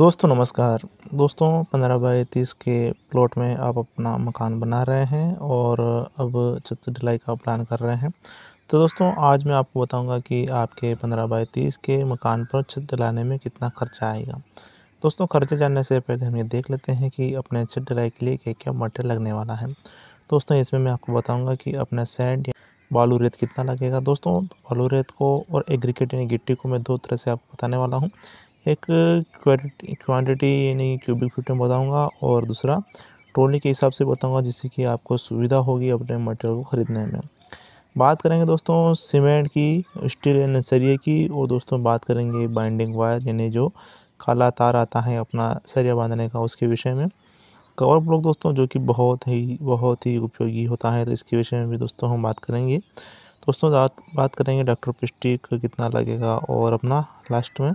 दोस्तों नमस्कार दोस्तों पंद्रह बाई तीस के प्लॉट में आप अपना मकान बना रहे हैं और अब छत ढिलाई का प्लान कर रहे हैं तो दोस्तों आज मैं आपको बताऊंगा कि आपके पंद्रह बाई तीस के मकान पर छत डलाने में कितना खर्चा आएगा दोस्तों खर्चे जानने से पहले हम ये देख लेते हैं कि अपने छत डलाई के लिए क्या क्या मटेरियल लगने वाला है दोस्तों इसमें मैं आपको बताऊँगा कि अपना सेंड बालू रेत कितना लगेगा दोस्तों बालू रेत को और एग्रीकेट यानी गिट्टी को मैं दो तरह से आपको बताने वाला हूँ एक क्वांटिटी यानी क्यूबिक फीट में बताऊँगा और दूसरा ट्रॉली के हिसाब से बताऊँगा जिससे कि आपको सुविधा होगी अपने मटेरियल को ख़रीदने में बात करेंगे दोस्तों सीमेंट की स्टील यानी सरिये की और दोस्तों बात करेंगे बाइंडिंग वायर यानी जो काला तार आता है अपना सरिया बांधने का उसके विषय में कवर ब्लॉक दोस्तों जो कि बहुत ही बहुत ही उपयोगी होता है तो इसके विषय में भी दोस्तों हम बात करेंगे दोस्तों बात करेंगे डॉक्टर पिस्टिक कितना लगेगा और अपना लास्ट में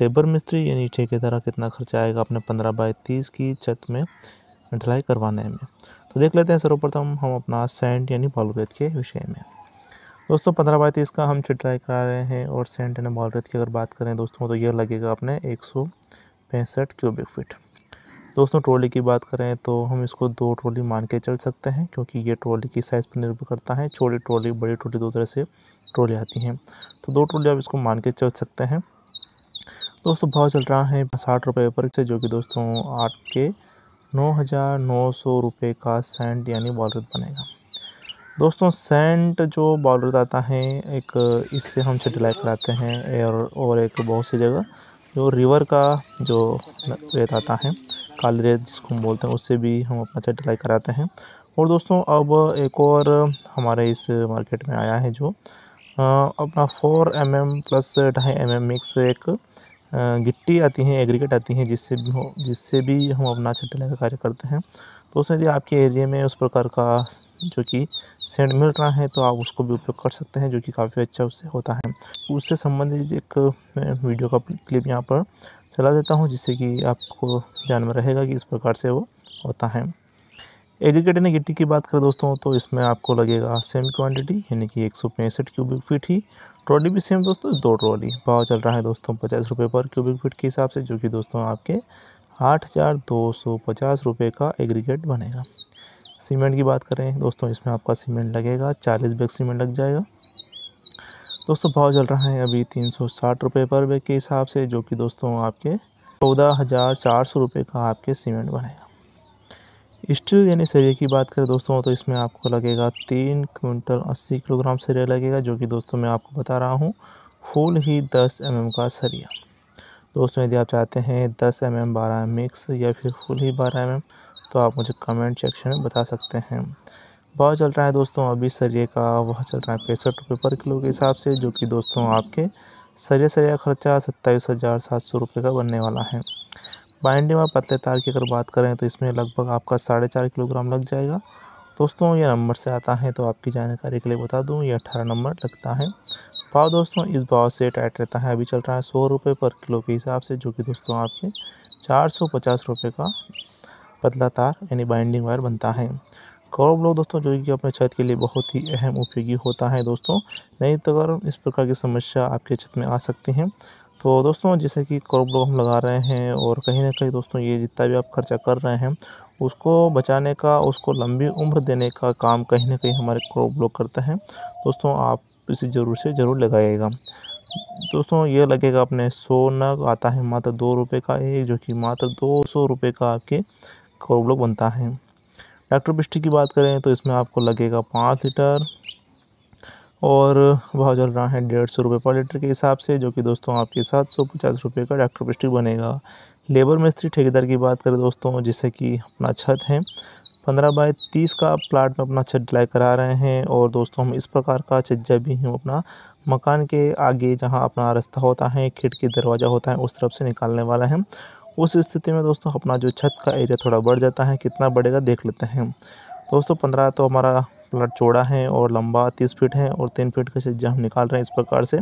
लेबर मिस्त्री यानी की तरह कितना खर्चा आएगा अपने पंद्रह बाई तीस की छत में ढलाई करवाने में तो देख लेते हैं सर्वप्रथम हम अपना सेंट यानी बालूरेत के विषय में दोस्तों पंद्रह बाई तीस का हम चिट करा रहे हैं और सेंट यानी बॉलरेत की अगर बात करें दोस्तों तो यह लगेगा अपने एक सौ पैंसठ क्यूबिक फिट दोस्तों ट्रॉली की बात करें तो हम इसको दो ट्रॉली मान के चल सकते हैं क्योंकि ये ट्रॉली की साइज़ पर निर्भर करता है छोटी ट्रॉली बड़ी ट्रॉली दो तरह से ट्रॉली आती हैं तो दो ट्रॉली आप इसको मान के चल सकते हैं दोस्तों भाव चल रहा है साठ रुपये पर से जो कि दोस्तों आठ के नौ हज़ार नौ सौ रुपये का सेंट यानी बॉलर बनेगा दोस्तों सेंट जो बॉलर आता है एक इससे हम सेटेलाइट कराते हैं एयर और एक बहुत सी जगह जो रिवर का जो रेत आता है काली रेत जिसको हम बोलते हैं उससे भी हम अपना सेटेलाइट कराते हैं और दोस्तों अब एक और हमारे इस मार्केट में आया है जो अपना फोर एम एम प्लस ढाई एम एम मिक्स एक गिट्टी आती हैं एग्रीगेट आती हैं जिससे भी हो जिससे भी हम अपना छट्टे का कार्य करते हैं तो उसमें यदि आपके एरिया में उस प्रकार का जो कि सेंड मिल रहा है तो आप उसको भी उपयोग कर सकते हैं जो कि काफ़ी अच्छा उससे होता है उससे संबंधित एक वीडियो का क्लिप यहाँ पर चला देता हूँ जिससे कि आपको जान में रहेगा कि इस प्रकार से वो होता है एग्रीगेट यानी गिट्टी की बात करें दोस्तों तो इसमें आपको लगेगा सेम क्वान्टिटी यानी कि एक सौ पैंसठ क्यूबिक फीट ही ट्रॉली भी सेम दोस्तों दो ट्रॉली भाव चल रहा है दोस्तों पचास रुपये पर क्यूबिक फीट के हिसाब से जो कि दोस्तों आपके आठ हज़ार दो सौ पचास रुपये का एग्रीगेट बनेगा सीमेंट की बात करें दोस्तों इसमें आपका सीमेंट लगेगा चालीस बैग सीमेंट लग जाएगा दोस्तों भाव चल रहा है अभी तीन सौ साठ रुपये पर बैग के हिसाब से जो कि दोस्तों आपके चौदह हज़ार चार सौ रुपये का आपके सीमेंट बनेगा स्टील यानी सरिये की बात करें दोस्तों तो इसमें आपको लगेगा तीन क्विंटल अस्सी किलोग्राम सरिया लगेगा जो कि दोस्तों मैं आपको बता रहा हूँ फुल ही दस एम का सरिया दोस्तों यदि आप चाहते हैं दस एम एम बारह एम मिक्स या फिर फुल ही बारह एम एम तो आप मुझे कमेंट सेक्शन में बता सकते हैं भाव चल रहा है दोस्तों अभी सरिये का वह चल रहा है पैंसठ रुपये पर किलो के हिसाब से जो कि दोस्तों आपके सरिया सरिया खर्चा सत्ताईस हज़ार सात सौ रुपये का बनने वाला है बाइंडिंग और पतले तार की अगर बात करें तो इसमें लगभग आपका साढ़े चार किलोग्राम लग जाएगा दोस्तों यह नंबर से आता है तो आपकी जानकारी के लिए बता दूं ये अठारह नंबर लगता है भाव दोस्तों इस भाव से टाइट रहता है अभी चल रहा है सौ रुपये पर किलो के हिसाब से जो कि दोस्तों आपके चार सौ पचास रुपये का पतला तार यानी बाइंडिंग वायर बनता है कौर ब्लॉक दोस्तों जो कि अपने छत के लिए बहुत ही अहम उपयोगी होता है दोस्तों नहीं तो अगर इस प्रकार की समस्या आपके छत में आ सकती हैं तो दोस्तों जैसे कि क्रॉप लोग हम लगा रहे हैं और कहीं ना कहीं दोस्तों ये जितना भी आप खर्चा कर रहे हैं उसको बचाने का उसको लंबी उम्र देने का काम कहीं ना कहीं हमारे क्रॉप लोग करते हैं दोस्तों आप इसे ज़रूर से ज़रूर लगाइएगा दोस्तों ये लगेगा अपने सौ नग आता है मात्र दो रुपये का एक जो कि मात्र दो सौ रुपये का आपके क्रॉप लोग बनता है डॉक्टर बिस्टी की बात करें तो इसमें आपको लगेगा पाँच लीटर और वह चल रहा है डेढ़ सौ रुपये पर लीटर के हिसाब से जो कि दोस्तों आपके सात सौ पचास रुपये का डॉक्टर पेस्टिक बनेगा लेबर मिस्त्री ठेकेदार की बात करें दोस्तों जैसे कि अपना छत है पंद्रह बाय तीस का प्लाट में अपना छत ढलाई करा रहे हैं और दोस्तों हम इस प्रकार का छज्जा भी हम अपना मकान के आगे जहाँ अपना रास्ता होता है खिड़की दरवाज़ा होता है उस तरफ से निकालने वाला है उस स्थिति में दोस्तों अपना जो छत का एरिया थोड़ा बढ़ जाता है कितना बढ़ेगा देख लेते हैं दोस्तों पंद्रह तो हमारा प्लाट चौड़ा है और लंबा तीस फीट है और तीन फीट का सज्जा हम निकाल रहे हैं इस प्रकार से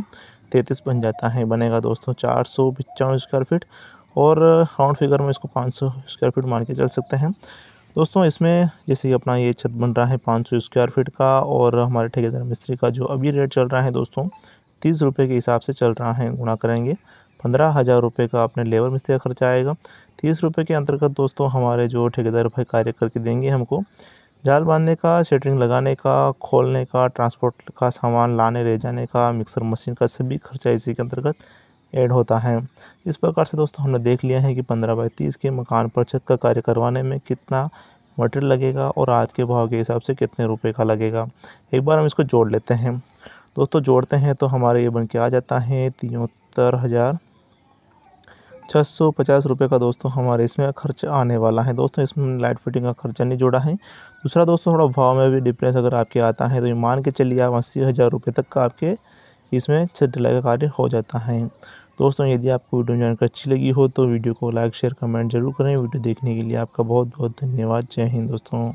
तैंतीस बन जाता है बनेगा दोस्तों चार सौ पचानवे स्क्वायर फीट और राउंड फिगर में इसको पाँच सौ स्क्वायर फीट मान के चल सकते हैं दोस्तों इसमें जैसे कि अपना ये छत बन रहा है पाँच सौ स्क्वायर फीट का और हमारे ठेकेदार मिस्त्री का जो अभी रेट चल रहा है दोस्तों तीस रुपये के हिसाब से चल रहा है गुणा करेंगे पंद्रह हज़ार रुपये का अपने लेबर मिस्त्री का खर्चा आएगा तीस रुपये के अंतर्गत दोस्तों हमारे जो ठेकेदार भाई कार्य करके देंगे हमको जाल बांधने का सेटरिंग लगाने का खोलने का ट्रांसपोर्ट का सामान लाने ले जाने का मिक्सर मशीन का सभी खर्चा इसी के अंतर्गत ऐड होता है इस प्रकार से दोस्तों हमने देख लिया है कि पंद्रह बाई तीस के मकान पर छत का कार्य करवाने में कितना मटेरियल लगेगा और आज के भाव के हिसाब से कितने रुपए का लगेगा एक बार हम इसको जोड़ लेते हैं दोस्तों जोड़ते हैं तो हमारे ये बन के आ जाता है तिहत्तर हज़ार छः सौ पचास रुपये का दोस्तों हमारे इसमें खर्च आने वाला है दोस्तों इसमें लाइट फिटिंग का खर्चा नहीं जुड़ा है दूसरा दोस्तों थोड़ा भाव में भी डिफरेंस अगर आपके आता है तो ये मान के चलिए आप अस्सी हज़ार रुपये तक का आपके इसमें छत ढिलाई का कार्य हो जाता है दोस्तों यदि आपको वीडियो जानकर अच्छी लगी हो तो वीडियो को लाइक शेयर कमेंट जरूर करें वीडियो देखने के लिए आपका बहुत बहुत धन्यवाद जय हिंद दोस्तों